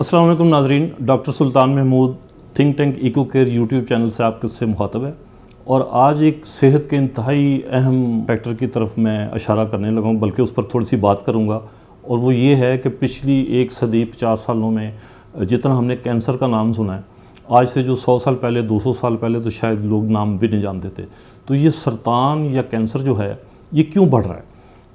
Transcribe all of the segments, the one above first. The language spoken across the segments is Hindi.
असलम नाजरीन doctor Sultan Mahmood think tank eco care YouTube channel से आपके से मुखातब है और आज एक सेहत के इंतहाई अहम फैक्टर की तरफ मैं इशारा करने लगा हूँ बल्कि उस पर थोड़ी सी बात करूँगा और वो ये है कि पिछली एक सदी पचास सालों में जितना हमने कैंसर का नाम सुना है आज से जो सौ साल पहले दो सौ साल पहले तो शायद लोग नाम भी नहीं जानते थे तो ये सरतान या कैंसर जो है ये क्यों बढ़ रहा है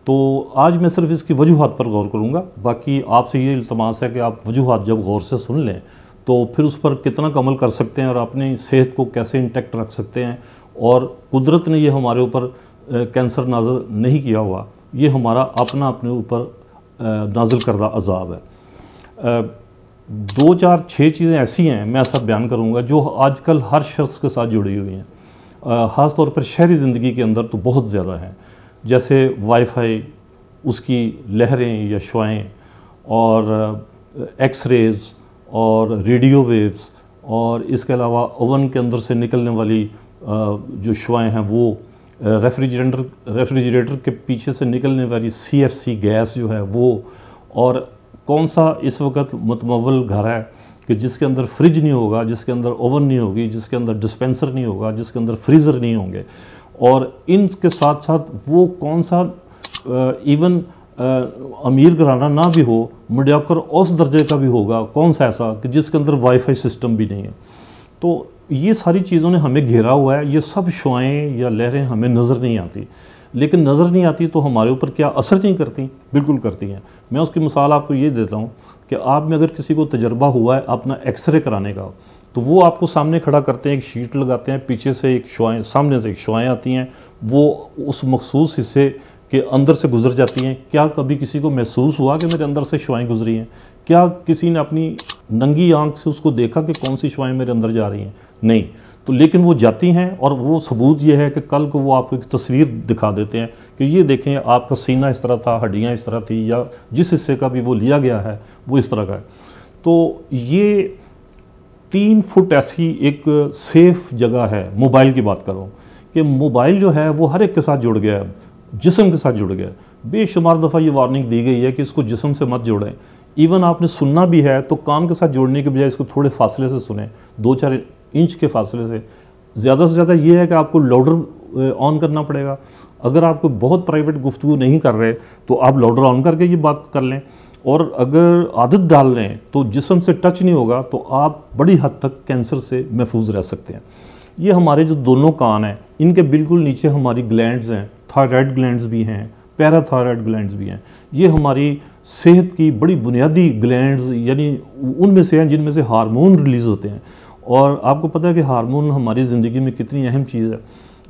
तो आज मैं सिर्फ इसकी वजूहत पर गौर करूँगा बाकी आपसे ये इल्तमास है कि आप वजूहत जब गौर से सुन लें तो फिर उस पर कितना कमल कर सकते हैं और अपनी सेहत को कैसे इंटेक्ट रख सकते हैं और कुदरत ने ये हमारे ऊपर कैंसर नाजर नहीं किया हुआ ये हमारा अपना अपने ऊपर नाजिल करदा अजाब है दो चार छः चीज़ें ऐसी हैं मैं ऐसा बयान करूँगा जो आजकल हर शख्स के साथ जुड़ी हुई हैं ख़ास तौर पर शहरी ज़िंदगी के अंदर तो बहुत ज़्यादा हैं जैसे वाईफाई उसकी लहरें या शुएँ और एक्सरेज़ और रेडियो वेव्स और इसके अलावा ओवन के अंदर से निकलने वाली जो शुएँ हैं वो रेफ्रिजरेटर रेफ्रिजरेटर के पीछे से निकलने वाली सीएफसी गैस जो है वो और कौन सा इस वक्त मतमवल घर है कि जिसके अंदर फ्रिज नहीं होगा जिसके अंदर ओवन नहीं होगी जिसके अंदर डिस्पेंसर नहीं होगा जिसके अंदर फ्रीज़र नहीं होंगे और इनके साथ साथ वो कौन सा इवन अमीर घराना ना भी हो मडियाकर उस दर्जे का भी होगा कौन सा ऐसा कि जिसके अंदर वाईफाई सिस्टम भी नहीं है तो ये सारी चीज़ों ने हमें घेरा हुआ है ये सब शुआएँ या लहरें हमें नज़र नहीं आती लेकिन नज़र नहीं आती तो हमारे ऊपर क्या असर नहीं करती बिल्कुल करती हैं मैं उसकी मिसाल आपको ये देता हूँ कि आप में अगर किसी को तजर्बा हुआ है अपना एक्सरे कराने का तो वो आपको सामने खड़ा करते हैं एक शीट लगाते हैं पीछे से एक शुआएँ सामने से एक शुआएँ आती हैं वो उस मखसूस हिस्से के अंदर से गुजर जाती हैं क्या कभी किसी को महसूस हुआ कि मेरे अंदर से शुआएँ गुजरी हैं क्या किसी ने अपनी नंगी आंख से उसको देखा कि कौन सी शुआएँ मेरे अंदर जा रही हैं नहीं तो लेकिन वो जाती हैं और वो सबूत ये है कि कल को वो आपको एक तस्वीर दिखा देते हैं कि ये देखें आपका सीना इस तरह था हड्डियाँ इस तरह थी या जिस हिस्से का भी वो लिया गया है वो इस तरह का है तो ये तीन फुट ऐसी एक सेफ जगह है मोबाइल की बात करो कि मोबाइल जो है वो हर एक के साथ जुड़ गया है जिसम के साथ जुड़ गया है बेशुमार दफ़ा ये वार्निंग दी गई है कि इसको जिसम से मत जोड़ें इवन आपने सुनना भी है तो कान के साथ जोड़ने के बजाय इसको थोड़े फासले से सुने दो चार इंच के फासले से ज़्यादा से ज़्यादा ये है कि आपको लाउडर ऑन करना पड़ेगा अगर आपको बहुत प्राइवेट गुफ्तु नहीं कर रहे तो आप लाउडर ऑन करके ये बात कर लें और अगर आदत डाल लें तो जिसम से टच नहीं होगा तो आप बड़ी हद तक कैंसर से महफूज रह सकते हैं ये हमारे जो दोनों कान हैं इनके बिल्कुल नीचे हमारी ग्लैंड्स हैं थायराइड ग्लैंड्स भी हैं पैराथायराइड ग्लैंड्स भी हैं ये हमारी सेहत की बड़ी बुनियादी ग्लैंड्स यानी उनमें से हैं जिनमें से हार्मोन रिलीज़ होते हैं और आपको पता है कि हार्मोन हमारी ज़िंदगी में कितनी अहम चीज़ है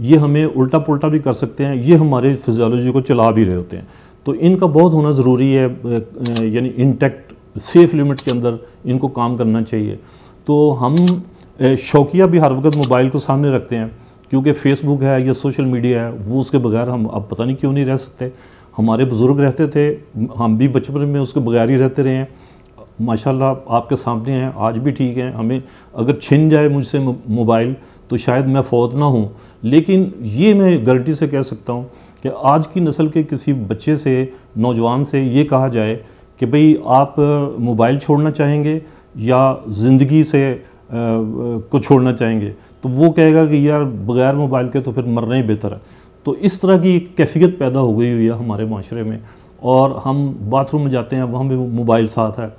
ये हमें उल्टा पुल्टा भी कर सकते हैं ये हमारे फिजियोलॉजी को चला भी रहे होते हैं तो इनका बहुत होना ज़रूरी है यानी इंटेक्ट सेफ लिमिट के अंदर इनको काम करना चाहिए तो हम शौकिया भी हर वक्त मोबाइल को सामने रखते हैं क्योंकि फेसबुक है या सोशल मीडिया है वो उसके बगैर हम अब पता नहीं क्यों नहीं रह सकते हमारे बुज़ुर्ग रहते थे हम भी बचपन में उसके बगैर ही रहते रहे हैं माशाल्लाह आपके सामने हैं आज भी ठीक हैं हमें अगर छिन जाए मुझसे मोबाइल तो शायद मैं फौत ना हूँ लेकिन ये मैं गारंटी से कह सकता हूँ कि आज की नस्ल के किसी बच्चे से नौजवान से ये कहा जाए कि भाई आप मोबाइल छोड़ना चाहेंगे या ज़िंदगी से को छोड़ना चाहेंगे तो वो कहेगा कि यार बग़ैर मोबाइल के तो फिर मरना ही बेहतर है तो इस तरह की कैफियत पैदा हो गई हुई है हमारे माशरे में और हम बाथरूम में जाते हैं वहाँ भी मोबाइल साथ है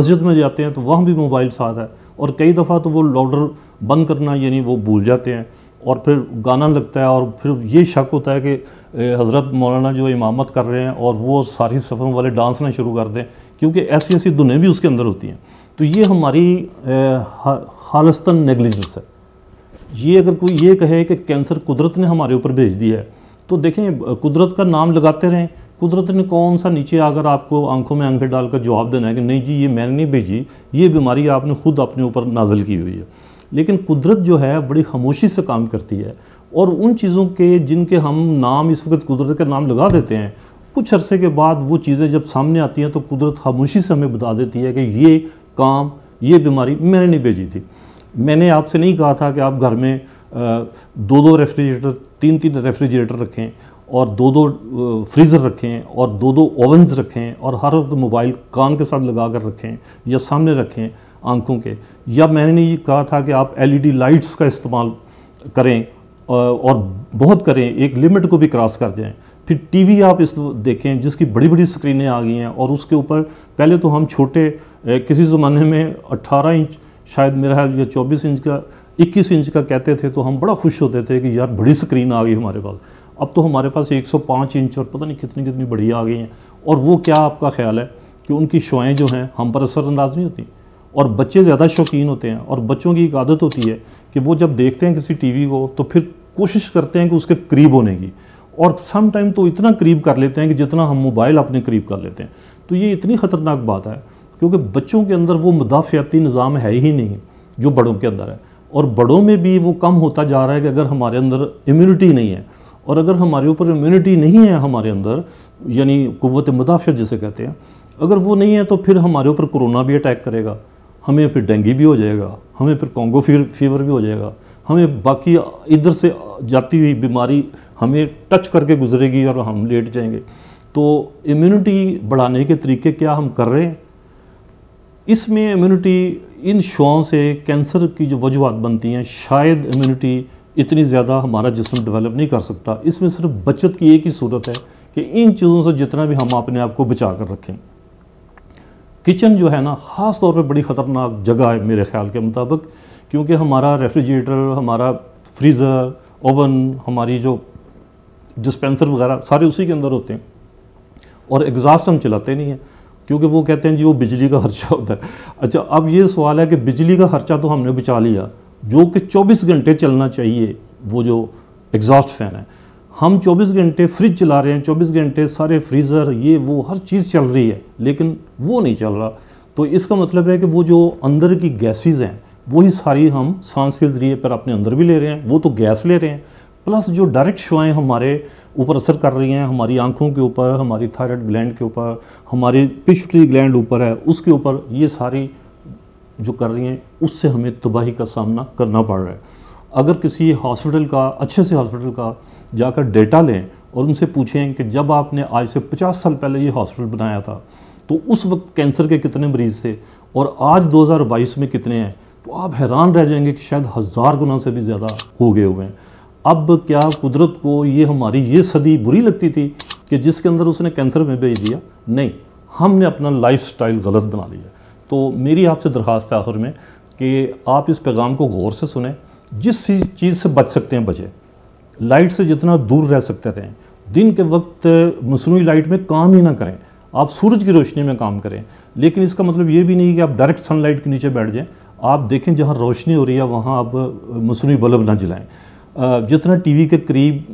मस्जिद में जाते हैं तो वहाँ भी मोबाइल साथ है और कई दफ़ा तो वो लाउडर बंद करना यानी वो भूल जाते हैं और फिर गाना लगता है और फिर ये शक होता है कि हज़रत मौलाना जो इमामत कर रहे हैं और वो सारी सफ़रों वाले डांस ना शुरू कर दें क्योंकि ऐसी ऐसी दुनिया भी उसके अंदर होती हैं तो ये हमारी खालस्तन नेगलिजेंस है ये अगर कोई ये कहे कि कैंसर कुदरत ने हमारे ऊपर भेज दिया है तो देखें कुदरत का नाम लगाते रहें कुदरत ने कौन सा नीचे अगर आपको आंखों में आंखें डालकर जवाब देना है कि नहीं जी ये मैंने नहीं भेजी ये बीमारी आपने खुद अपने ऊपर नाजल की हुई है लेकिन कुदरत जो है बड़ी खामोशी से काम करती है और उन चीज़ों के जिनके हम नाम इस वक्त कुदरत के नाम लगा देते हैं कुछ अरसे के बाद वो चीज़ें जब सामने आती हैं तो कुदरत खामोशी से हमें बता देती है कि ये काम ये बीमारी मैंने नहीं भेजी थी मैंने आपसे नहीं कहा था कि आप घर में दो दो रेफ्रिजरेटर तीन तीन रेफ्रिजरेटर रखें और दो दो फ्रीज़र रखें और दो दो ओवन्स रखें और हर वक्त मोबाइल कान के साथ लगा कर रखें या सामने रखें आंखों के या मैंने ये कहा था कि आप एलईडी लाइट्स e का इस्तेमाल करें और बहुत करें एक लिमिट को भी क्रॉस कर जाएं फिर टीवी आप इस देखें जिसकी बड़ी बड़ी स्क्रीनें आ गई हैं और उसके ऊपर पहले तो हम छोटे किसी ज़माने में 18 इंच शायद मेरा है या 24 इंच का 21 इंच का कहते थे तो हम बड़ा खुश होते थे कि यार बड़ी स्क्रीन आ गई हमारे पास अब तो हमारे पास 105 इंच और पता नहीं कितनी कितनी बड़ी आ गई हैं और वो क्या आपका ख्याल है कि उनकी शोएँ जो हैं हम पर असरअंदाज नहीं होती और बच्चे ज़्यादा शौकीन होते हैं और बच्चों की एक आदत होती है कि वो जब देखते हैं किसी टीवी को तो फिर कोशिश करते हैं कि उसके करीब होने की और सम टाइम तो इतना करीब कर लेते हैं कि जितना हम मोबाइल अपने करीब कर लेते हैं तो ये इतनी ख़तरनाक बात है क्योंकि बच्चों के अंदर वो मुदाफ़ियाती निज़ाम है ही नहीं जो बड़ों के अंदर है और बड़ों में भी वो कम होता जा रहा है कि अगर हमारे अंदर इम्यूनिटी नहीं है और अगर हमारे ऊपर इम्यूनिटी नहीं है हमारे अंदर यानी कुत मुदाफ़त जिसे कहते हैं अगर वो नहीं है तो फिर हमारे ऊपर कोरोना भी अटैक करेगा हमें फिर डेंगू भी हो जाएगा हमें फिर कॉन्गो फीवर फीवर भी हो जाएगा हमें बाकी इधर से जाती हुई बीमारी हमें टच करके गुजरेगी और हम लेट जाएंगे तो इम्यूनिटी बढ़ाने के तरीके क्या हम कर रहे हैं इसमें इम्यूनिटी इन शुआओं से कैंसर की जो वजूहत बनती हैं शायद इम्यूनिटी इतनी ज़्यादा हमारा जिसम डेवलप नहीं कर सकता इसमें सिर्फ बचत की एक ही सूरत है कि इन चीज़ों से जितना भी हम अपने आप को बचा कर रखें किचन जो है ना ख़ास तौर पे बड़ी ख़तरनाक जगह है मेरे ख्याल के मुताबिक क्योंकि हमारा रेफ्रिजरेटर हमारा फ्रीज़र ओवन हमारी जो डिस्पेंसर वगैरह सारे उसी के अंदर होते हैं और एग्ज़ास्ट हम चलाते नहीं हैं क्योंकि वो कहते हैं जी वो बिजली का खर्चा होता है अच्छा अब ये सवाल है कि बिजली का खर्चा तो हमने बचा लिया जो कि 24 घंटे चलना चाहिए वो जो एग्जॉस्ट फैन है हम 24 घंटे फ्रिज चला रहे हैं 24 घंटे सारे फ्रीज़र ये वो हर चीज़ चल रही है लेकिन वो नहीं चल रहा तो इसका मतलब है कि वो जो अंदर की गैसेज हैं वही सारी हम सांस के ज़रिए पर अपने अंदर भी ले रहे हैं वो तो गैस ले रहे हैं प्लस जो डायरेक्ट शुआएँ हमारे ऊपर असर कर रही हैं हमारी आंखों के ऊपर हमारी थायराइड ग्लैंड के ऊपर हमारी पिछली ग्लैंड ऊपर है उसके ऊपर ये सारी जो कर रही हैं उससे हमें तबाही का सामना करना पड़ रहा है अगर किसी हॉस्पिटल का अच्छे से हॉस्पिटल का जाकर डेटा लें और उनसे पूछें कि जब आपने आज से 50 साल पहले ये हॉस्पिटल बनाया था तो उस वक्त कैंसर के कितने मरीज़ थे और आज 2022 में कितने हैं तो आप हैरान रह जाएंगे कि शायद हज़ार गुना से भी ज़्यादा हो गए हुए हैं अब क्या कुदरत को ये हमारी ये सदी बुरी लगती थी कि जिसके अंदर उसने कैंसर में भेज दिया नहीं हमने अपना लाइफ गलत बना लिया तो मेरी आपसे दरख्वास्त है आखिर में कि आप इस पैगाम को गौर से सुने जिस चीज़ से बच सकते हैं बचें लाइट से जितना दूर रह सकते रहें दिन के वक्त मसनू लाइट में काम ही ना करें आप सूरज की रोशनी में काम करें लेकिन इसका मतलब ये भी नहीं कि आप डायरेक्ट सनलाइट के नीचे बैठ जाएं आप देखें जहाँ रोशनी हो रही है वहाँ आप मसनू बल्ब ना जलाएं जितना टीवी के करीब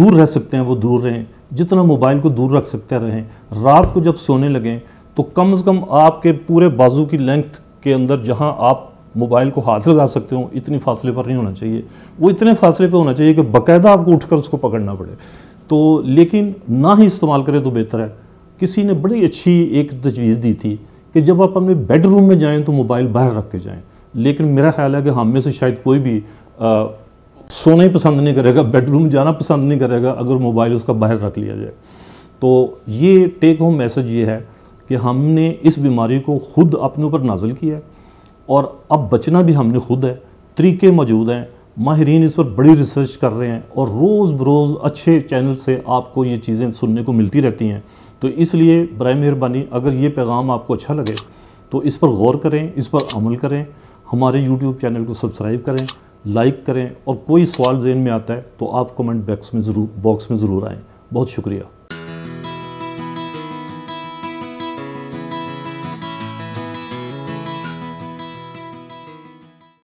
दूर रह सकते हैं वो दूर रहें जितना मोबाइल को दूर रख सकते रहें रात को जब सोने लगें तो कम से कम आपके पूरे बाजू की लेंथ के अंदर जहाँ आप मोबाइल को हाथ लगा सकते हो इतनी फासले पर नहीं होना चाहिए वो इतने फासले पर होना चाहिए कि बाकायदा आपको उठकर उसको पकड़ना पड़े तो लेकिन ना ही इस्तेमाल करें तो बेहतर है किसी ने बड़ी अच्छी एक तजवीज़ दी थी कि जब आप अपने बेडरूम में जाएँ तो मोबाइल बाहर रख के जाएँ लेकिन मेरा ख्याल है कि हम में से शायद कोई भी आ, सोना ही पसंद नहीं करेगा बेडरूम जाना पसंद नहीं करेगा अगर मोबाइल उसका बाहर रख लिया जाए तो ये टेक होम मैसेज ये है कि हमने इस बीमारी को खुद अपने ऊपर नाजिल किया है और अब बचना भी हमने खुद है तरीके मौजूद हैं माहरीन इस पर बड़ी रिसर्च कर रहे हैं और रोज़ बरोज़ अच्छे चैनल से आपको ये चीज़ें सुनने को मिलती रहती हैं तो इसलिए बर मेहरबानी अगर ये पैगाम आपको अच्छा लगे तो इस पर गौर करें इस पर अमल करें हमारे यूट्यूब चैनल को सब्सक्राइब करें लाइक करें और कोई सवाल जेन में आता है तो आप कमेंट बॉक्स में ज़रूर बॉक्स में ज़रूर आएँ बहुत शुक्रिया